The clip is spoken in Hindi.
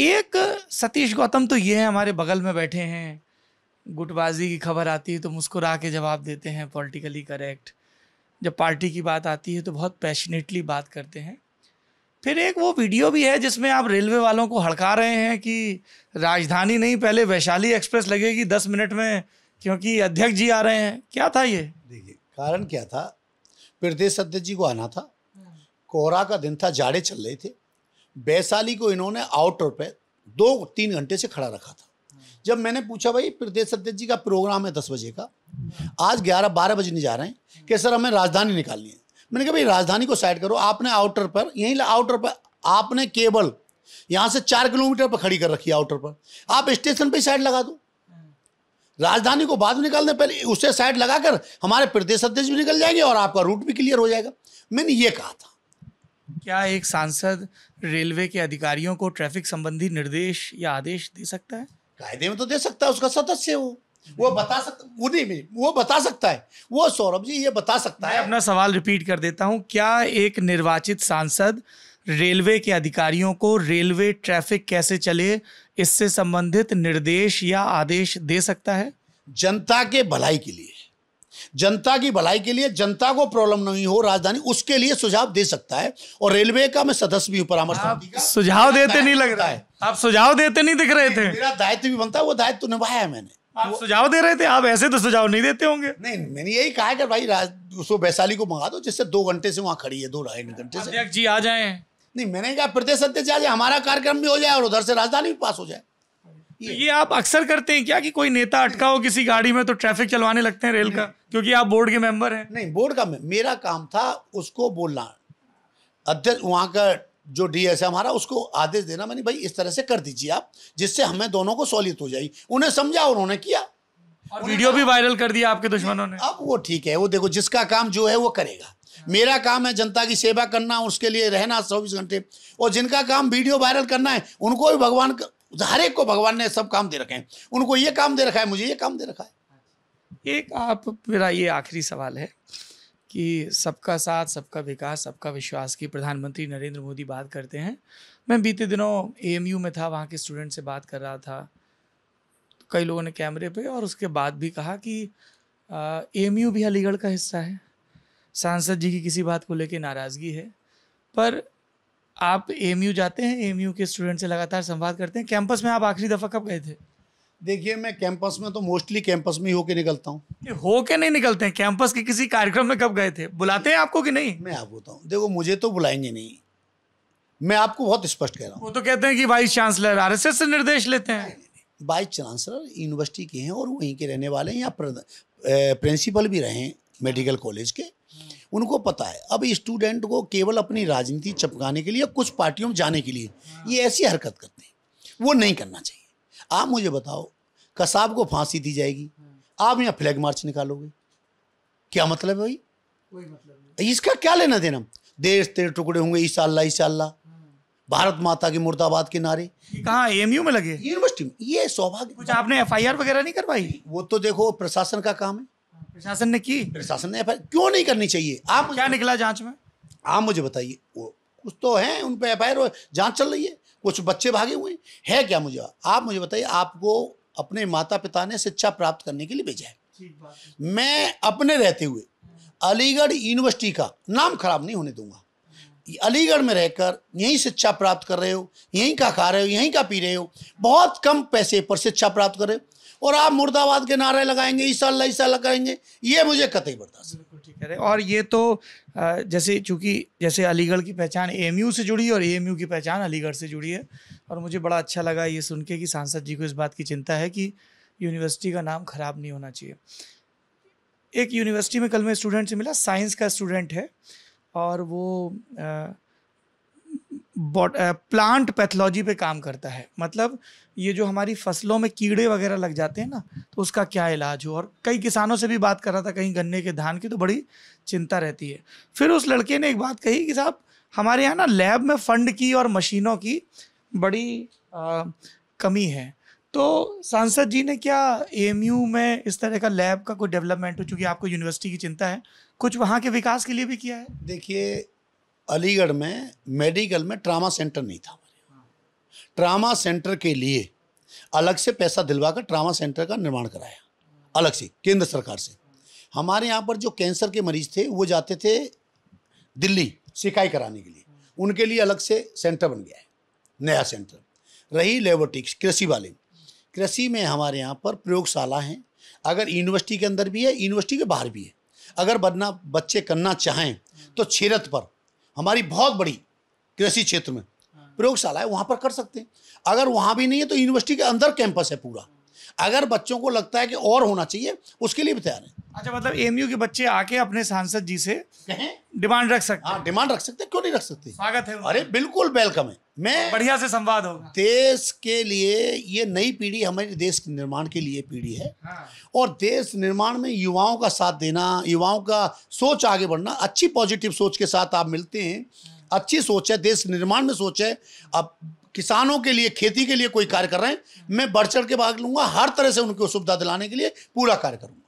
एक सतीश गौतम तो ये है हमारे बगल में बैठे हैं गुटबाजी की खबर आती है तो मुस्कुरा के जवाब देते हैं पॉलिटिकली करेक्ट जब पार्टी की बात आती है तो बहुत पैशनेटली बात करते हैं फिर एक वो वीडियो भी है जिसमें आप रेलवे वालों को हड़का रहे हैं कि राजधानी नहीं पहले वैशाली एक्सप्रेस लगेगी दस मिनट में क्योंकि अध्यक्ष जी आ रहे हैं क्या था ये देखिए कारण क्या था प्रदेश अध्यक्ष जी को आना था कोहरा का दिन था जाड़े चल रहे थे वैशाली को इन्होंने आउटर पे दो तीन घंटे से खड़ा रखा था जब मैंने पूछा भाई प्रदेश अध्यक्ष जी का प्रोग्राम है दस बजे का आज ग्यारह बारह बजे नहीं जा रहे हैं कि सर हमें राजधानी निकालनी है मैंने कहा भाई राजधानी को साइड करो आपने आउटर पर यहीं आउटर पर आपने केबल यहाँ से चार किलोमीटर पर खड़ी कर रखी है आउटर पर आप स्टेशन पर साइड लगा दो राजधानी को बाद में पहले उसे साइड लगाकर हमारे प्रदेश अध्यक्ष भी निकल जाएंगे और आपका रूट भी क्लियर हो जाएगा मैंने ये कहा था क्या एक सांसद रेलवे के अधिकारियों को ट्रैफिक संबंधी निर्देश या आदेश दे सकता है कायदे में तो दे सकता है उसका सदस्य वो वो बता सकता वो नहीं वो बता सकता है वो सौरभ जी ये बता सकता है अपना सवाल रिपीट कर देता हूँ क्या एक निर्वाचित सांसद रेलवे के अधिकारियों को रेलवे ट्रैफिक कैसे चले इससे संबंधित निर्देश या आदेश दे सकता है जनता के भलाई के लिए जनता की भलाई के लिए जनता को प्रॉब्लम नहीं हो राजधानी उसके लिए सुझाव दे सकता है और रेलवे का मैं सदस्य भी परामर्श सुझाव देते नहीं लग रहा है आप सुझाव देते नहीं दिख रहे थे मेरा दायित्व भी बनता है वो दायित्व तो निभाया मैंने आप सुझाव दे रहे थे आप ऐसे तो सुझाव नहीं देते होंगे नहीं मैंने यही कहा कि भाई राज उसको वैशाली को मंगा दो जिससे दो घंटे से वहाँ खड़ी है दो ढाई घंटे से जी आ जाए नहीं मैंने कहा प्रदेश अध्यक्ष आ जाए हमारा कार्यक्रम भी हो जाए और उधर से राजधानी भी पास हो जाए ये, ये आप अक्सर करते हैं क्या कि कोई नेता अटका हो किसी गाड़ी में तो ट्रैफिक चलवाने लगते हैं रेल का क्योंकि आप बोर्ड के मेंबर हैं नहीं बोर्ड का मेरा काम था उसको बोलना अध्यक्ष वहाँ का जो डी एस है हमारा उसको आदेश देना मैंने भाई इस तरह से कर दीजिए आप जिससे हमें दोनों को सहूलियत हो जाएगी उन्हें समझा उन्होंने किया और वीडियो भी वायरल कर दिया आपके दुश्मनों ने अब वो ठीक है वो देखो जिसका काम जो है वो करेगा मेरा काम है जनता की सेवा करना उसके लिए रहना चौबीस घंटे और जिनका काम वीडियो वायरल करना है उनको भी भगवान हर एक को भगवान ने सब काम दे रखे हैं उनको ये काम दे रखा है मुझे ये काम दे रखा है एक आप मेरा ये आखिरी सवाल है कि सबका साथ सबका विकास सबका विश्वास की प्रधानमंत्री नरेंद्र मोदी बात करते हैं मैं बीते दिनों ए में था वहाँ के स्टूडेंट से बात कर रहा था कई लोगों ने कैमरे पे और उसके बाद भी कहा कि ए भी अलीगढ़ का हिस्सा है सांसद जी की किसी बात को लेकर नाराज़गी है पर आप एम जाते हैं एम के स्टूडेंट से लगातार संवाद करते हैं कैंपस में आप आखिरी दफ़ा कब गए थे देखिए मैं कैंपस में तो मोस्टली कैंपस में ही होके निकलता हूँ होके नहीं निकलते हैं कैंपस के किसी कार्यक्रम में कब गए थे बुलाते हैं आपको कि नहीं मैं आप बोलता हूँ देखो मुझे तो बुलाएंगे नहीं मैं आपको बहुत स्पष्ट कह रहा हूँ वो तो कहते हैं कि वाइस चांसलर आर से निर्देश लेते हैं वाइस चांसलर यूनिवर्सिटी के हैं और वहीं के रहने वाले हैं या प्रिंसिपल भी रहे हैं मेडिकल कॉलेज के हम्म। उनको पता है अब स्टूडेंट को केवल अपनी राजनीति चपकाने के लिए कुछ पार्टियों में जाने के लिए हम्म। ये ऐसी हरकत करते हैं वो नहीं करना चाहिए आप मुझे बताओ कसाब को फांसी दी जाएगी हम्म। आप यहाँ फ्लैग मार्च निकालोगे क्या मतलब है भाई कोई मतलब नहीं इसका क्या लेना देना देश तेरे टुकड़े होंगे ईशाला ईशाला भारत माता के मुर्दाबाद के नारे कहाँ एमयू में लगे यूनिवर्सिटी में ये सौभाग्य आपने एफआईआर वगैरह नहीं करवाई वो तो देखो प्रशासन का काम है प्रशासन ने की प्रशासन ने एफआईआर क्यों नहीं करनी चाहिए आप क्या निकला जांच में आप मुझे बताइए वो कुछ तो है उन पर एफ आई जाँच चल रही है कुछ बच्चे भागे हुए हैं है क्या मुझे आप मुझे बताइए आपको अपने माता पिता ने शिक्षा प्राप्त करने के लिए भेजा है मैं अपने रहते हुए अलीगढ़ यूनिवर्सिटी का नाम खराब नहीं होने दूंगा अलीगढ़ में रहकर यहीं शिक्षा प्राप्त कर रहे हो यहीं का खा रहे हो यहीं का पी रहे हो बहुत कम पैसे पर शिक्षा प्राप्त कर रहे हो और आप मुर्दाबाद के नारे लगाएंगे ईशाला ईशाला ईसा करेंगे ये मुझे कतई बर्दाश्त ठीक है और ये तो जैसे चूँकि जैसे अलीगढ़ की पहचान एएमयू से जुड़ी है और एएमयू की पहचान अलीगढ़ से जुड़ी है और मुझे बड़ा अच्छा लगा ये सुन के कि सांसद जी को इस बात की चिंता है कि यूनिवर्सिटी का नाम ख़राब नहीं होना चाहिए एक यूनिवर्सिटी में कल मैं स्टूडेंट से मिला साइंस का स्टूडेंट है और वो प्लांट पैथोलॉजी पे काम करता है मतलब ये जो हमारी फसलों में कीड़े वगैरह लग जाते हैं ना तो उसका क्या इलाज हो और कई किसानों से भी बात कर रहा था कहीं गन्ने के धान की तो बड़ी चिंता रहती है फिर उस लड़के ने एक बात कही कि साहब हमारे यहाँ ना लैब में फंड की और मशीनों की बड़ी आ, कमी है तो सांसद जी ने क्या ए में इस तरह का लैब का कोई डेवलपमेंट हो चूँकि आपको यूनिवर्सिटी की चिंता है कुछ वहाँ के विकास के लिए भी किया है देखिए अलीगढ़ में मेडिकल में ट्रामा सेंटर नहीं था ट्रामा सेंटर के लिए अलग से पैसा दिलवाकर ट्रामा सेंटर का निर्माण कराया अलग से केंद्र सरकार से हमारे यहाँ पर जो कैंसर के मरीज थे वो जाते थे दिल्ली सिकाई कराने के लिए उनके लिए अलग से सेंटर बन गया है नया सेंटर रही लेबोटिक्स कृषि वाले कृषि में हमारे यहाँ पर प्रयोगशाला हैं अगर यूनिवर्सिटी के अंदर भी है यूनिवर्सिटी के बाहर भी है अगर बनना बच्चे करना चाहें तो छिरत पर हमारी बहुत बड़ी कृषि क्षेत्र में हाँ। प्रयोगशाला है वहाँ पर कर सकते हैं अगर वहाँ भी नहीं है तो यूनिवर्सिटी के अंदर कैंपस है पूरा अगर बच्चों को लगता है कि और होना चाहिए उसके लिए भी तैयार है अच्छा मतलब एमयू के बच्चे आके अपने सांसद जी से कहें डिमांड रख सकते हाँ, हैं हाँ डिमांड रख सकते हैं क्यों नहीं रख सकते स्वागत है अरे बिल्कुल वेलकम है मैं बढ़िया से संवाद हो देश के लिए ये नई पीढ़ी हमारे देश के निर्माण के लिए पीढ़ी है हाँ। और देश निर्माण में युवाओं का साथ देना युवाओं का सोच आगे बढ़ना अच्छी पॉजिटिव सोच के साथ आप मिलते हैं हाँ। अच्छी सोच है देश निर्माण में सोच है अब किसानों के लिए खेती के लिए कोई कार्य कर रहे हैं हाँ। मैं बढ़ चढ़ के भाग लूंगा हर तरह से उनको सुविधा दिलाने के लिए पूरा कार्य करूंगा